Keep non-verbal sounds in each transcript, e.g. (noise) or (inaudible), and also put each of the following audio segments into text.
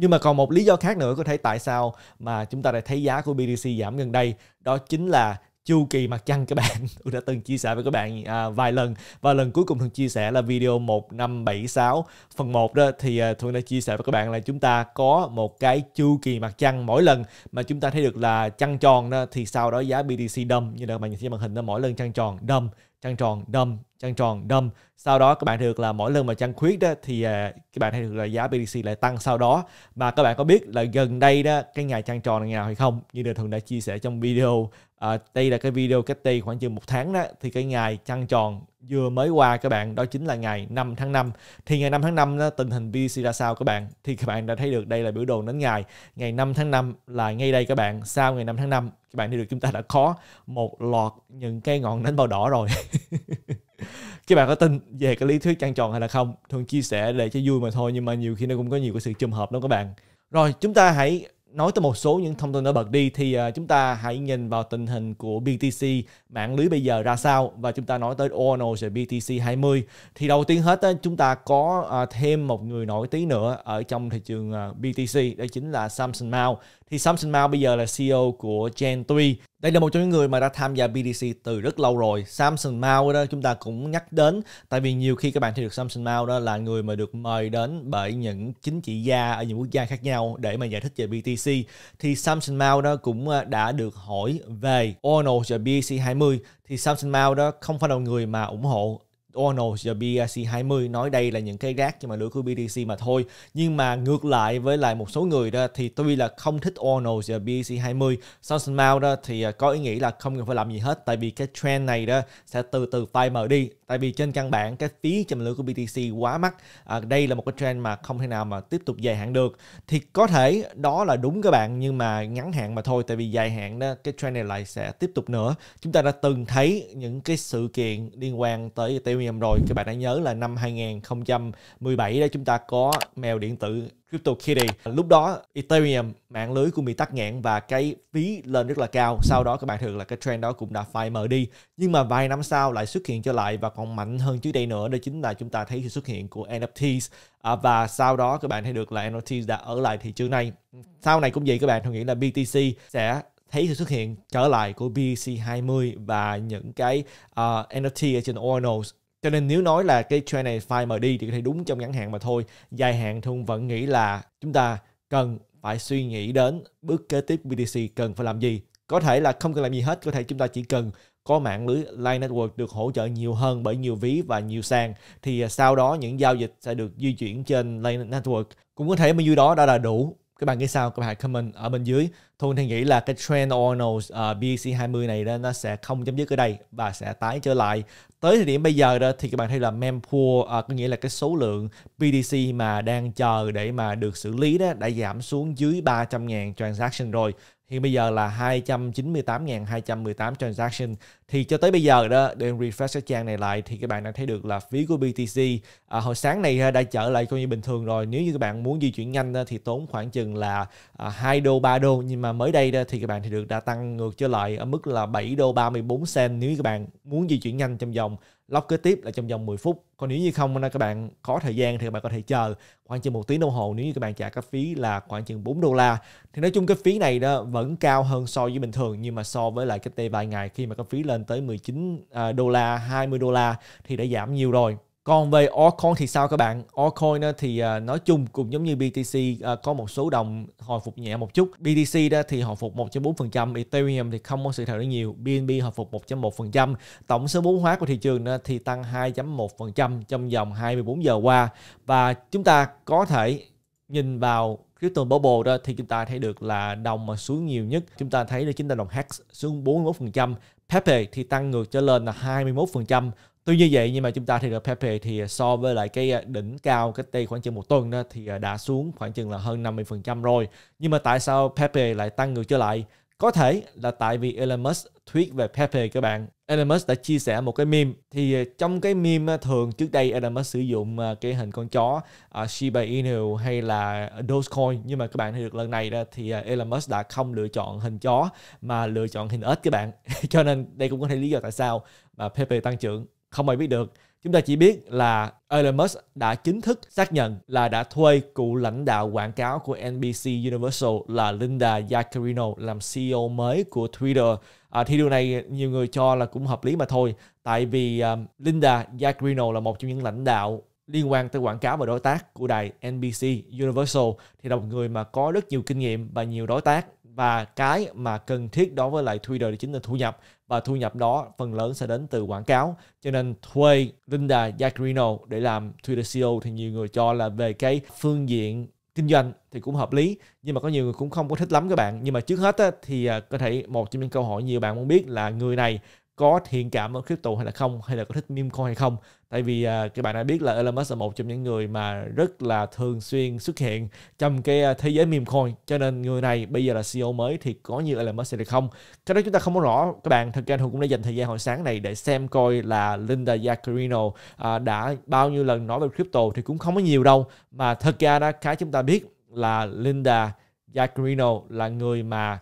Nhưng mà còn một lý do khác nữa có thể tại sao mà chúng ta lại thấy giá của BTC giảm gần đây đó chính là chu kỳ mặt trăng các bạn (laughs) tôi đã từng chia sẻ với các bạn à, vài lần và lần cuối cùng thường chia sẻ là video 1576 phần 1 đó thì à, tôi đã chia sẻ với các bạn là chúng ta có một cái chu kỳ mặt trăng mỗi lần mà chúng ta thấy được là trăng tròn đó thì sau đó giá BTC đâm như là các bạn nhìn thấy màn hình đó mỗi lần trăng tròn đâm trăng tròn đâm trăng tròn đâm sau đó các bạn thấy được là mỗi lần mà trăng khuyết đó thì à, các bạn thấy được là giá BTC lại tăng sau đó mà các bạn có biết là gần đây đó cái ngày trăng tròn là ngày nào hay không như Đình thường đã chia sẻ trong video à, đây là cái video cách đây khoảng chừng một tháng đó thì cái ngày trăng tròn vừa mới qua các bạn đó chính là ngày 5 tháng 5 thì ngày 5 tháng 5 đó, tình hình BTC ra sao các bạn thì các bạn đã thấy được đây là biểu đồ đến ngày ngày 5 tháng 5 là ngay đây các bạn sau ngày 5 tháng 5 các bạn thấy được chúng ta đã có một loạt những cái ngọn nến màu đỏ rồi (laughs) các bạn có tin về cái lý thuyết trăng tròn hay là không thường chia sẻ để cho vui mà thôi nhưng mà nhiều khi nó cũng có nhiều cái sự trùng hợp đó các bạn rồi chúng ta hãy nói tới một số những thông tin đã bật đi thì à, chúng ta hãy nhìn vào tình hình của BTC mạng lưới bây giờ ra sao và chúng ta nói tới Ordinal và BTC 20 thì đầu tiên hết chúng ta có à, thêm một người nổi tiếng nữa ở trong thị trường à, BTC đó chính là Samson Mao thì Samson Mao bây giờ là CEO của Gen Tuy. Đây là một trong những người mà đã tham gia BDC từ rất lâu rồi. Samson Mao đó chúng ta cũng nhắc đến tại vì nhiều khi các bạn thấy được Samson Mao đó là người mà được mời đến bởi những chính trị gia ở những quốc gia khác nhau để mà giải thích về BTC. Thì Samson Mao đó cũng à, đã được hỏi về Ordinals và BTC 20 thì Samson Mao đó không phải là người mà ủng hộ ONO và BRC 20 nói đây là những cái rác nhưng mà lưỡi của BTC mà thôi nhưng mà ngược lại với lại một số người đó thì tuy là không thích ONO và BTC 20 Sunsun Mao đó thì à, có ý nghĩ là không cần phải làm gì hết tại vì cái trend này đó sẽ từ từ phai mờ đi tại vì trên căn bản cái phí chậm lửa của BTC quá mắc à, đây là một cái trend mà không thể nào mà tiếp tục dài hạn được thì có thể đó là đúng các bạn nhưng mà ngắn hạn mà thôi tại vì dài hạn đó cái trend này lại sẽ tiếp tục nữa chúng ta đã từng thấy những cái sự kiện liên quan tới Ethereum rồi các bạn đã nhớ là năm 2017 đó chúng ta có mèo điện tử CryptoKitty. Lúc đó Ethereum mạng lưới cũng bị tắt nghẽn và cái phí lên rất là cao. Sau đó các bạn thường là cái trend đó cũng đã phai mờ đi. Nhưng mà vài năm sau lại xuất hiện trở lại và còn mạnh hơn trước đây nữa đó chính là chúng ta thấy sự xuất hiện của NFTs à, và sau đó các bạn thấy được là NFTs đã ở lại thị trường này. Sau này cũng vậy các bạn tôi nghĩ là BTC sẽ thấy sự xuất hiện trở lại của BTC 20 và những cái uh, à, NFT ở trên Ordinals cho nên nếu nói là cái trend này phải mà đi thì có thể đúng trong ngắn hạn mà thôi dài hạn thì vẫn nghĩ là chúng ta cần phải suy nghĩ đến bước kế tiếp BTC cần phải làm gì có thể là không cần làm gì hết có thể chúng ta chỉ cần có mạng lưới Line Network được hỗ trợ nhiều hơn bởi nhiều ví và nhiều sàn thì sau đó những giao dịch sẽ được di chuyển trên Line Network cũng có thể bao nhiêu đó đã là đủ các bạn nghĩ sao các bạn hãy comment ở bên dưới Thu thì nghĩ là cái trend Ornos uh, BC20 này đó, nó sẽ không chấm dứt ở đây và sẽ tái trở lại tới thời điểm bây giờ đó thì các bạn thấy là mempool uh, có nghĩa là cái số lượng BTC mà đang chờ để mà được xử lý đó đã giảm xuống dưới 300.000 transaction rồi hiện bây giờ là 298.218 transaction thì cho tới bây giờ đó để refresh cái trang này lại thì các bạn đã thấy được là phí của BTC à, hồi sáng này đã trở lại coi như bình thường rồi nếu như các bạn muốn di chuyển nhanh thì tốn khoảng chừng là 2 à, đô 3 đô nhưng mà mới đây thì các bạn thì được đã tăng ngược trở lại ở mức là 7 đô 34 cent nếu như các bạn muốn di chuyển nhanh trong vòng lock kế tiếp là trong vòng 10 phút còn nếu như không các bạn có thời gian thì các bạn có thể chờ khoảng chừng một tiếng đồng hồ nếu như các bạn trả cái phí là khoảng chừng 4 đô la thì nói chung cái phí này đó vẫn cao hơn so với bình thường nhưng mà so với lại cái đây vài ngày khi mà cái phí lên tới 19 à, đô la 20 đô la thì đã giảm nhiều rồi còn về altcoin thì sao các bạn? Altcoin ờ, thì ờ, nói chung cũng giống như BTC ờ, có một số đồng hồi phục nhẹ một chút. BTC thì hồi phục 1.4%, Ethereum thì không có sự thay đổi nhiều, BNB hồi phục 1.1%. Tổng số vốn hóa của thị trường thì tăng 2.1% trong vòng 24 giờ qua và chúng ta có thể nhìn vào crypto bubble đó thì chúng ta thấy được là đồng mà xuống nhiều nhất chúng ta thấy là chính là đồng hex xuống 41% Pepe thì tăng ngược trở lên là 21%, tuy như vậy nhưng mà chúng ta thì được Pepe thì so với lại cái à, đỉnh cao cái đây khoảng chừng một tuần đó thì à, đã xuống khoảng chừng là hơn 50% rồi nhưng mà tại sao Pepe lại tăng ngược trở lại có thể là tại vì Elon Musk tweet về Pepe các bạn Elon Musk đã chia sẻ một cái meme thì à, trong cái meme thường trước đây Elon Musk sử dụng cái hình con chó Shiba Inu hay là Dogecoin nhưng mà các bạn thấy được lần này đó thì Elon Musk đã không lựa chọn hình chó mà lựa chọn hình ếch các bạn (laughs) cho nên đây cũng có thể lý do tại sao mà Pepe tăng trưởng không ai biết được. Chúng ta chỉ biết là Elon Musk đã chính thức xác nhận là đã thuê cựu lãnh đạo quảng cáo của NBC Universal là Linda Yaccarino làm CEO mới của Twitter. À, thì điều này nhiều người cho là cũng hợp lý mà thôi, tại vì um, Linda Yaccarino là một trong những lãnh đạo liên quan tới quảng cáo và đối tác của đài NBC Universal thì là một người mà có rất nhiều kinh nghiệm và nhiều đối tác và cái mà cần thiết đối với lại Twitter chính là thu nhập và thu nhập đó phần lớn sẽ đến từ quảng cáo cho nên thuê Linda Jaccarino để làm Twitter CEO thì nhiều người cho là về cái phương diện kinh doanh thì cũng hợp lý nhưng mà có nhiều người cũng không có thích lắm các bạn nhưng mà trước hết á, thì à, có thể một trong những câu hỏi nhiều bạn muốn biết là người này có thiện cảm với crypto hay là không hay là có thích meme coin hay không tại vì à, các bạn đã biết là Elon Musk là một trong những người mà rất là thường xuyên xuất hiện trong cái à, thế giới meme coin cho nên người này bây giờ là CEO mới thì có như Elon Musk hay không cái đó chúng ta không có rõ các bạn thật ra Hùng cũng đã dành thời gian hồi sáng này để xem coi là Linda Yaccarino à, đã bao nhiêu lần nói về crypto thì cũng không có nhiều đâu mà thật ra đó cái chúng ta biết là Linda Yaccarino là người mà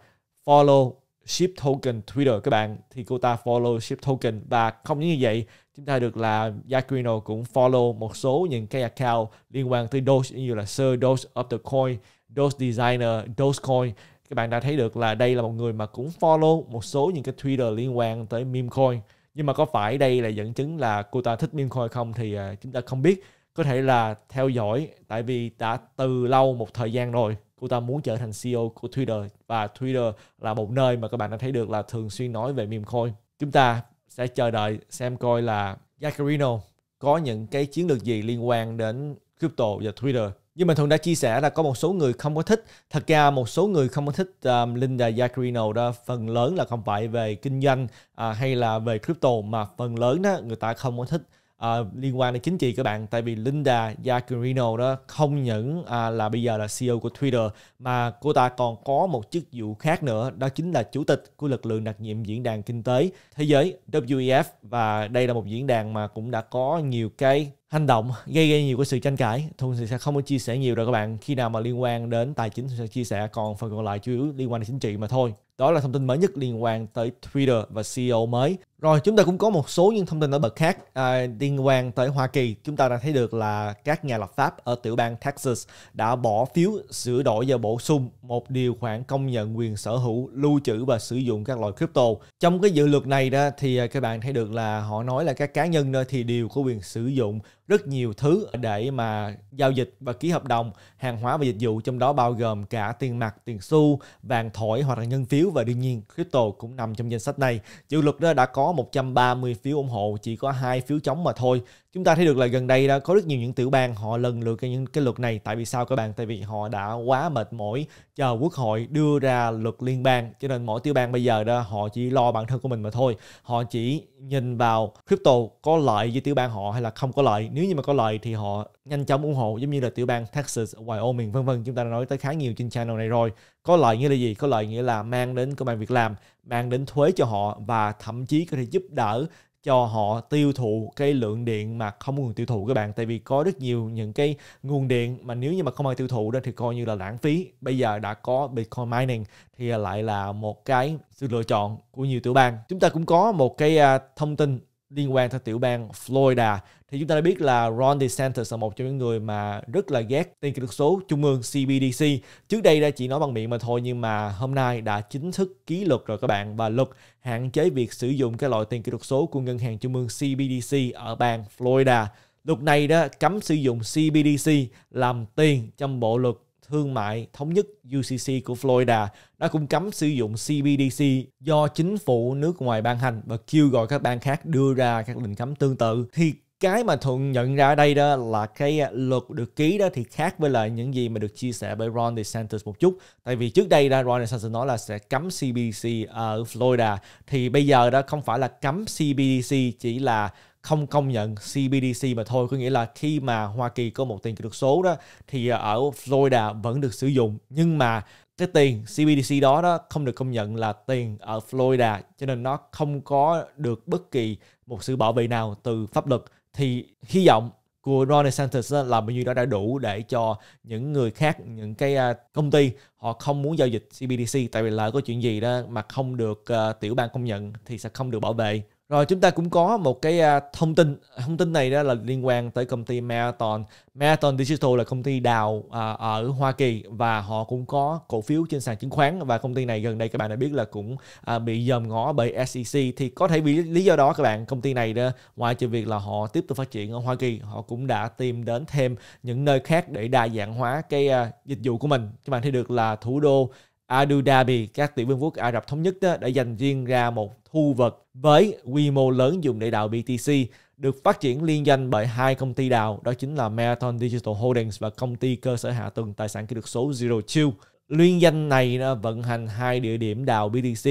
follow ship token Twitter các bạn thì cô ta follow ship token và không những như vậy chúng ta được là Yakrino cũng follow một số những cái account liên quan tới Doge như là Sir Doge of the Coin, Doge Designer, Coin. các bạn đã thấy được là đây là một người mà cũng follow một số những cái Twitter liên quan tới meme coin nhưng mà có phải đây là dẫn chứng là cô ta thích meme coin không thì à, chúng ta không biết có thể là theo dõi tại vì đã từ lâu một thời gian rồi cô ta muốn trở thành CEO của Twitter và Twitter là một nơi mà các bạn đã thấy được là thường xuyên nói về mềm khôi. Chúng ta sẽ chờ đợi xem coi là Jacarino có những cái chiến lược gì liên quan đến crypto và Twitter. Như mình thường đã chia sẻ là có một số người không có thích. Thật ra một số người không có thích um, Linda Jacarino đó phần lớn là không phải về kinh doanh à, hay là về crypto mà phần lớn đó người ta không có thích uh, liên quan đến chính trị các bạn tại vì Linda Yaccarino đó không những uh, là bây giờ là CEO của Twitter mà cô ta còn có một chức vụ khác nữa đó chính là chủ tịch của lực lượng đặc nhiệm diễn đàn kinh tế thế giới WEF và đây là một diễn đàn mà cũng đã có nhiều cái hành động gây ra nhiều cái sự tranh cãi thường thì sẽ không có chia sẻ nhiều rồi các bạn khi nào mà liên quan đến tài chính thì sẽ chia sẻ còn phần còn lại chủ yếu liên quan đến chính trị mà thôi đó là thông tin mới nhất liên quan tới Twitter và CEO mới rồi chúng ta cũng có một số những thông tin nổi bật khác à, liên quan tới Hoa Kỳ chúng ta đã thấy được là các nhà lập pháp ở tiểu bang Texas đã bỏ phiếu sửa đổi và bổ sung một điều khoản công nhận quyền sở hữu lưu trữ và sử dụng các loại crypto trong cái dự luật này đó thì à, các bạn thấy được là họ nói là các cá nhân thì đều có quyền sử dụng rất nhiều thứ để mà giao dịch và ký hợp đồng hàng hóa và dịch vụ trong đó bao gồm cả tiền mặt, tiền xu, vàng thỏi hoặc là nhân phiếu và đương nhiên crypto cũng nằm trong danh sách này. Dự luật đó đã có 130 phiếu ủng hộ, chỉ có hai phiếu chống mà thôi. Chúng ta thấy được là gần đây đã có rất nhiều những tiểu bang họ lần lượt cái những cái luật này tại vì sao các bạn? Tại vì họ đã quá mệt mỏi chờ quốc hội đưa ra luật liên bang cho nên mỗi tiểu bang bây giờ đó họ chỉ lo bản thân của mình mà thôi. Họ chỉ nhìn vào crypto có lợi với tiểu bang họ hay là không có lợi nếu như mà có lời thì họ nhanh chóng ủng hộ giống như là tiểu bang Texas, Wyoming vân vân chúng ta đã nói tới khá nhiều trên channel này rồi có lợi nghĩa là gì có lợi nghĩa là mang đến công an việc làm mang đến thuế cho họ và thậm chí có thể giúp đỡ cho họ tiêu thụ cái lượng điện mà không nguồn tiêu thụ các bạn tại vì có rất nhiều những cái nguồn điện mà nếu như mà không ai tiêu thụ đó thì coi như là lãng phí bây giờ đã có Bitcoin mining thì lại là một cái sự lựa chọn của nhiều tiểu bang chúng ta cũng có một cái à, thông tin liên quan tới tiểu bang Florida thì chúng ta đã biết là Ron DeSantis là một trong những người mà rất là ghét tiền kỹ thuật số trung ương CBDC trước đây đã chỉ nói bằng miệng mà thôi nhưng mà hôm nay đã chính thức ký luật rồi các bạn và luật hạn chế việc sử dụng cái loại tiền kỹ thuật số của ngân hàng trung ương CBDC ở bang Florida luật này đó cấm sử dụng CBDC làm tiền trong bộ luật thương mại thống nhất UCC của Florida đã cũng cấm sử dụng CBDC do chính phủ nước ngoài ban hành và kêu gọi các bang khác đưa ra các lệnh cấm tương tự thì cái mà thuận nhận ra ở đây đó là cái luật được ký đó thì khác với lại những gì mà được chia sẻ bởi Ron DeSantis một chút tại vì trước đây đó Ron DeSantis nói là sẽ cấm CBDC ở Florida thì bây giờ đó không phải là cấm CBDC chỉ là không công nhận CBDC mà thôi có nghĩa là khi mà Hoa Kỳ có một tiền kỹ thuật số đó thì ở Florida vẫn được sử dụng nhưng mà cái tiền CBDC đó đó không được công nhận là tiền ở Florida cho nên nó không có được bất kỳ một sự bảo vệ nào từ pháp luật thì hy vọng của Ron DeSantis là bao nhiêu đó đã đủ để cho những người khác, những cái à, công ty họ không muốn giao dịch CBDC tại vì lỡ có chuyện gì đó mà không được uh, tiểu bang công nhận thì sẽ không được bảo vệ rồi chúng ta cũng có một cái à, thông tin thông tin này đó là liên quan tới công ty Marathon. Marathon Digital là công ty đào à, ở Hoa Kỳ và họ cũng có cổ phiếu trên sàn chứng khoán và công ty này gần đây các bạn đã biết là cũng à, bị dòm ngó bởi SEC thì có thể vì lý do đó các bạn công ty này đó ngoài trừ việc là họ tiếp tục phát triển ở Hoa Kỳ họ cũng đã tìm đến thêm những nơi khác để đa dạng hóa cái dịch vụ của mình. Các bạn thấy được là thủ đô Abu Dhabi, các tiểu vương quốc Ả Rập Thống Nhất đó, đã dành riêng ra một thu vật với quy mô lớn dùng để đào BTC được phát triển liên danh bởi hai công ty đào đó chính là Marathon Digital Holdings và công ty cơ sở hạ tầng tài sản kỹ thuật số Zero Chill. Liên danh này vận hành hai địa điểm đào BTC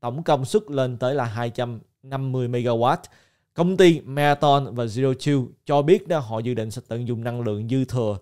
tổng công suất lên tới là 250 MW. Công ty Marathon và Zero Chill cho biết đó họ dự định sẽ tận dụng năng lượng dư thừa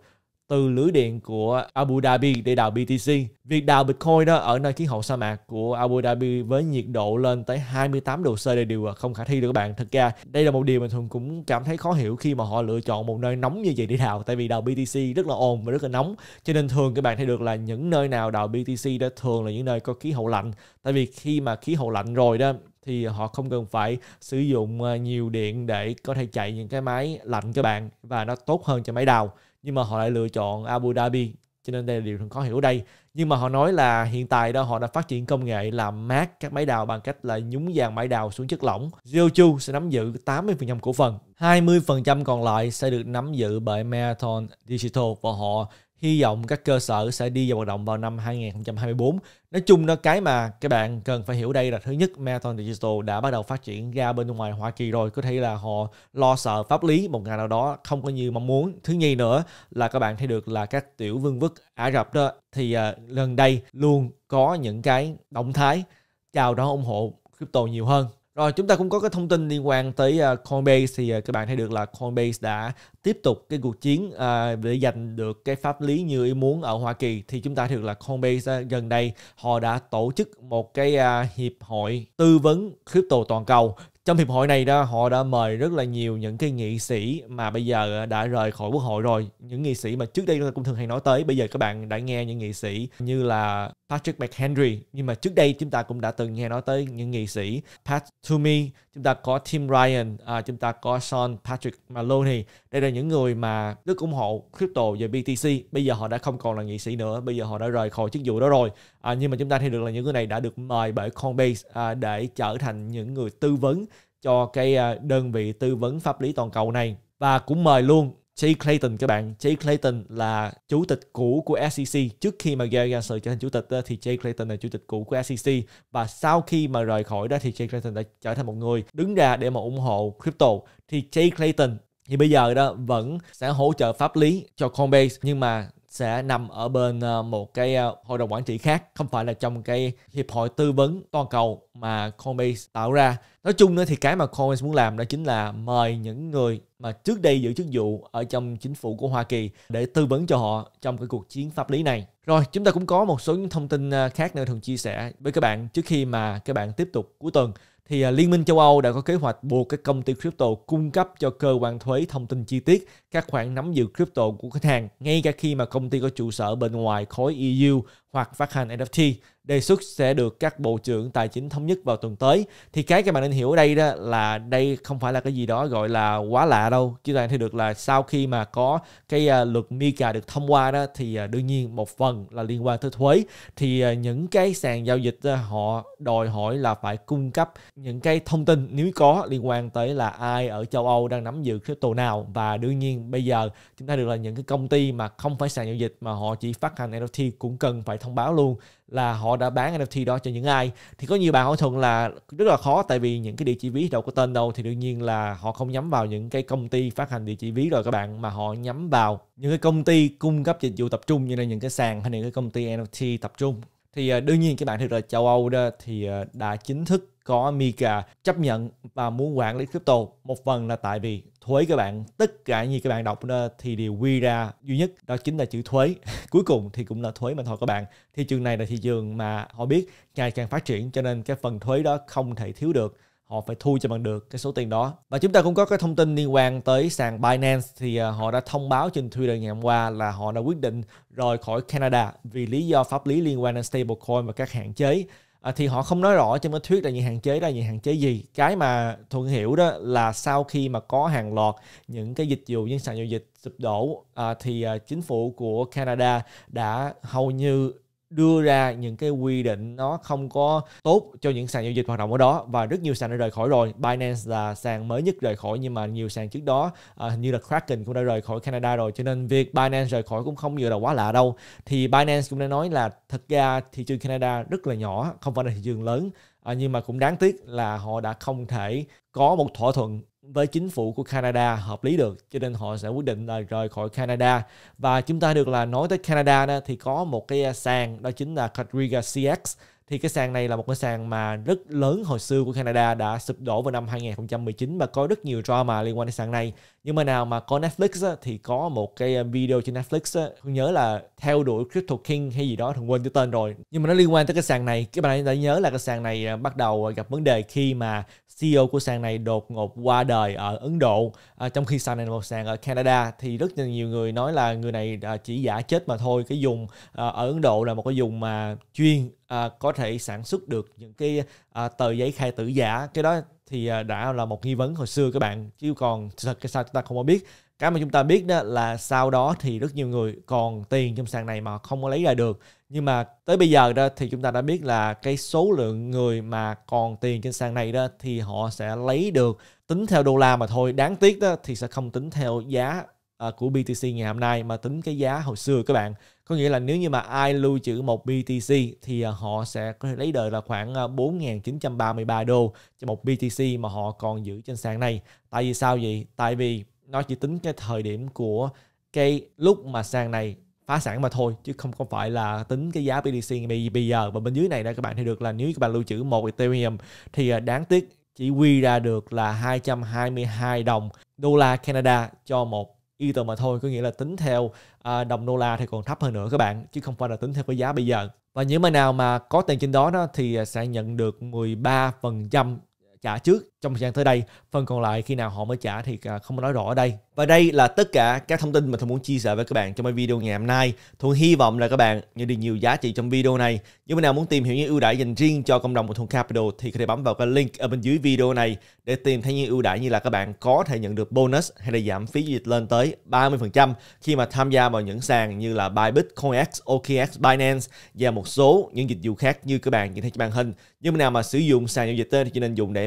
từ lưới điện của Abu Dhabi để đào BTC. Việc đào Bitcoin đó ở nơi khí hậu sa mạc của Abu Dhabi với nhiệt độ lên tới 28 độ C đây đều không khả thi được các bạn. Thật ra đây là một điều mà thường cũng cảm thấy khó hiểu khi mà họ lựa chọn một nơi nóng như vậy để đào tại vì đào BTC rất là ồn và rất là nóng. Cho nên thường các bạn thấy được là những nơi nào đào BTC đó thường là những nơi có khí hậu lạnh. Tại vì khi mà khí hậu lạnh rồi đó thì họ không cần phải sử dụng ờ, nhiều điện để có thể chạy những cái máy lạnh cho bạn và nó tốt hơn cho máy đào nhưng mà họ lại lựa chọn Abu Dhabi cho nên đây là điều khó hiểu đây nhưng mà họ nói là hiện tại đó họ đã phát triển công nghệ làm mát các máy đào bằng cách là nhúng dàn máy đào xuống chất lỏng Jeochu sẽ nắm giữ 80% cổ phần 20% còn lại sẽ được nắm giữ bởi Marathon Digital và họ hy vọng các cơ sở sẽ đi vào hoạt động vào năm 2024. Nói chung nó cái mà các bạn cần phải hiểu đây là thứ nhất Marathon Digital đã bắt đầu phát triển ra bên ngoài Hoa Kỳ rồi, có thể là họ lo sợ pháp lý một ngày nào đó không có như mong muốn. Thứ nhì nữa là các bạn thấy được là các tiểu vương quốc Ả Rập đó thì uh, à, lần đây luôn có những cái động thái chào đón ủng hộ crypto nhiều hơn rồi chúng ta cũng có cái thông tin liên quan tới à, Coinbase thì à, các bạn thấy được là Coinbase đã tiếp tục cái cuộc chiến à, để giành được cái pháp lý như ý muốn ở Hoa Kỳ thì chúng ta thấy được là Coinbase gần đây họ đã tổ chức một cái hiệp hội tư vấn crypto toàn cầu trong hiệp hội này đó họ đã mời rất là nhiều những cái nghị sĩ mà bây giờ đã rời khỏi quốc hội rồi những nghị sĩ mà trước đây chúng ta cũng thường hay nói tới bây giờ các bạn đã nghe những nghị sĩ như là Patrick McHenry nhưng mà trước đây chúng ta cũng đã từng nghe nói tới những nghệ sĩ Pat Toomey chúng ta có Tim Ryan à, chúng ta có Sean Patrick Maloney đây là những người mà rất ủng hộ crypto và BTC bây giờ họ đã không còn là nghệ sĩ nữa bây giờ họ đã rời khỏi chức vụ đó rồi à, nhưng mà chúng ta thấy được là những người này đã được mời bởi Coinbase à, để trở thành những người tư vấn cho cái à, đơn vị tư vấn pháp lý toàn cầu này và cũng mời luôn Jay Clayton các bạn, Jay Clayton là chủ tịch cũ của SEC. Trước khi mà Gary Gensler trở thành chủ tịch đó, thì Jay Clayton là chủ tịch cũ của SEC và sau khi mà rời khỏi đó thì Jay Clayton đã trở thành một người đứng ra để mà ủng hộ crypto. Thì Jay Clayton thì bây giờ đó vẫn sẽ hỗ trợ pháp lý cho Coinbase nhưng mà sẽ nằm ở bên ờ, một cái ờ, hội đồng quản trị khác không phải là trong cái hiệp hội tư vấn toàn cầu mà Coinbase tạo ra nói chung nữa thì cái mà Coinbase muốn làm đó chính là mời những người mà trước đây giữ chức vụ ở trong chính phủ của Hoa Kỳ để tư vấn cho họ trong cái cuộc chiến pháp lý này rồi chúng ta cũng có một số những thông tin ờ, khác nữa thường chia sẻ với các bạn trước khi mà các bạn tiếp tục cuối tuần thì à, Liên minh châu Âu đã có kế hoạch buộc các công ty crypto cung cấp cho cơ quan thuế thông tin chi tiết các khoản nắm giữ crypto của khách hàng ngay cả khi mà công ty có trụ sở bên ngoài khối EU hoặc phát hành NFT. Đề xuất sẽ được các bộ trưởng tài chính thống nhất vào tuần tới. Thì cái các bạn nên hiểu ở đây đó là đây không phải là cái gì đó gọi là quá lạ đâu. Chứ bạn thấy được là sau khi mà có cái à, luật MiCA được thông qua đó thì à, đương nhiên một phần là liên quan tới thuế. Thì à, những cái sàn giao dịch họ đòi hỏi là phải cung cấp những cái thông tin nếu có liên quan tới là ai ở châu Âu đang nắm giữ crypto nào và đương nhiên bây giờ chúng ta được là những cái công ty mà không phải sàn giao dịch mà họ chỉ phát hành NFT cũng cần phải thông báo luôn là họ đã bán NFT đó cho những ai thì có nhiều bạn hỏi thuận là rất là khó tại vì những cái địa chỉ ví đâu có tên đâu thì đương nhiên là họ không nhắm vào những cái công ty phát hành địa chỉ ví rồi các bạn mà họ nhắm vào những cái công ty cung cấp dịch vụ tập trung như là những cái sàn hay những cái công ty NFT tập trung thì ờ, đương nhiên các bạn thực là châu Âu đó thì ờ, đã chính thức có Mika chấp nhận và muốn quản lý crypto một phần là tại vì thuế các bạn tất cả như các bạn đọc thì đều quy ra duy nhất đó chính là chữ thuế (laughs) cuối cùng thì cũng là thuế mà thôi các bạn thị trường này là thị trường mà họ biết ngày càng phát triển cho nên cái phần thuế đó không thể thiếu được họ phải thu cho bằng được cái số tiền đó và chúng ta cũng có cái thông tin liên quan tới sàn Binance thì à, họ đã thông báo trên Twitter ngày hôm qua là họ đã quyết định rời khỏi Canada vì lý do pháp lý liên quan đến stablecoin và các hạn chế à, thì họ không nói rõ trong cái thuyết là những hạn chế là những hạn chế gì cái mà thuận hiểu đó là sau khi mà có hàng loạt những cái dịch vụ những sàn giao dịch sụp đổ à, thì à, chính phủ của Canada đã hầu như đưa ra những cái quy định nó không có tốt cho những sàn giao dịch hoạt động ở đó và rất nhiều sàn đã rời khỏi rồi Binance là sàn mới nhất rời khỏi nhưng mà nhiều sàn trước đó à, như là Kraken cũng đã rời khỏi Canada rồi cho nên việc Binance rời khỏi cũng không vừa là quá lạ đâu thì Binance cũng đã nói là thật ra thị trường Canada rất là nhỏ không phải là thị trường lớn à, nhưng mà cũng đáng tiếc là họ đã không thể có một thỏa thuận với chính phủ của Canada hợp lý được cho nên họ sẽ quyết định là rời khỏi Canada và chúng ta được là nói tới Canada đó, thì có một cái à, sàn đó chính là Quadriga CX thì cái sàn này là một cái sàn mà rất lớn hồi xưa của Canada đã sụp đổ vào năm 2019 và có rất nhiều drama liên quan đến sàn này nhưng mà nào mà có Netflix á, thì có một cái ờ, video trên Netflix á, không nhớ là theo đuổi Crypto King hay gì đó thường quên cái tên rồi nhưng mà nó liên quan tới cái sàn này các bạn đã nhớ là cái sàn này ờ, bắt đầu ờ, gặp vấn đề khi mà CEO của sàn này đột ngột qua đời ở Ấn Độ à, trong khi sàn này là một sàn ở Canada thì rất là nhiều người nói là người này chỉ giả chết mà thôi cái dùng ở Ấn Độ là một cái dùng mà chuyên à, có thể sản xuất được những cái à, tờ giấy khai tử giả cái đó thì à, đã là một nghi vấn hồi xưa các bạn chứ còn thật cái sao chúng ta không có biết cái mà chúng ta biết đó là sau đó thì rất nhiều người còn tiền trong sàn này mà không có lấy ra được nhưng mà tới bây giờ đó thì chúng ta đã biết là cái số lượng người mà còn tiền trên sàn này đó thì họ sẽ lấy được tính theo đô la mà thôi đáng tiếc đó thì sẽ không tính theo giá À, của BTC ngày hôm nay mà tính cái giá hồi xưa các bạn có nghĩa là nếu như mà ai lưu trữ một BTC thì à, họ sẽ có thể lấy đời là khoảng uh, à, 4.933 đô cho một BTC mà họ còn giữ trên sàn này tại vì sao vậy tại vì nó chỉ tính cái thời điểm của cái lúc mà sàn này phá sản mà thôi chứ không không phải là tính cái giá BTC bây giờ và bên dưới này đây các bạn thấy được là nếu các bạn lưu trữ một Ethereum thì đáng tiếc chỉ quy ra được là 222 đồng đô la Canada cho một Ether mà thôi có nghĩa là tính theo à, đồng đô la thì còn thấp hơn nữa các bạn chứ không phải là tính theo cái giá bây giờ và những mà nào mà có tiền trên đó, đó thì sẽ nhận được 13% trả trước trong thời gian tới đây phần còn lại khi nào họ mới trả thì à, không nói rõ ở đây và đây là tất cả các thông tin mà tôi muốn chia sẻ với các bạn trong video ngày hôm nay thuận hy vọng là các bạn nhận được nhiều giá trị trong video này nếu bạn nào muốn tìm hiểu những ưu đãi dành riêng cho cộng đồng của thuận capital thì có thể bấm vào cái link ở bên dưới video này để tìm thấy những ưu đãi như là các bạn có thể nhận được bonus hay là giảm phí dịch lên tới 30% khi mà tham gia vào những sàn như là Bybit, CoinX, OKX, Binance và một số những dịch vụ khác như các bạn nhìn thấy trên màn hình. Nếu bạn nào mà sử dụng sàn giao dịch tên thì chỉ nên dùng để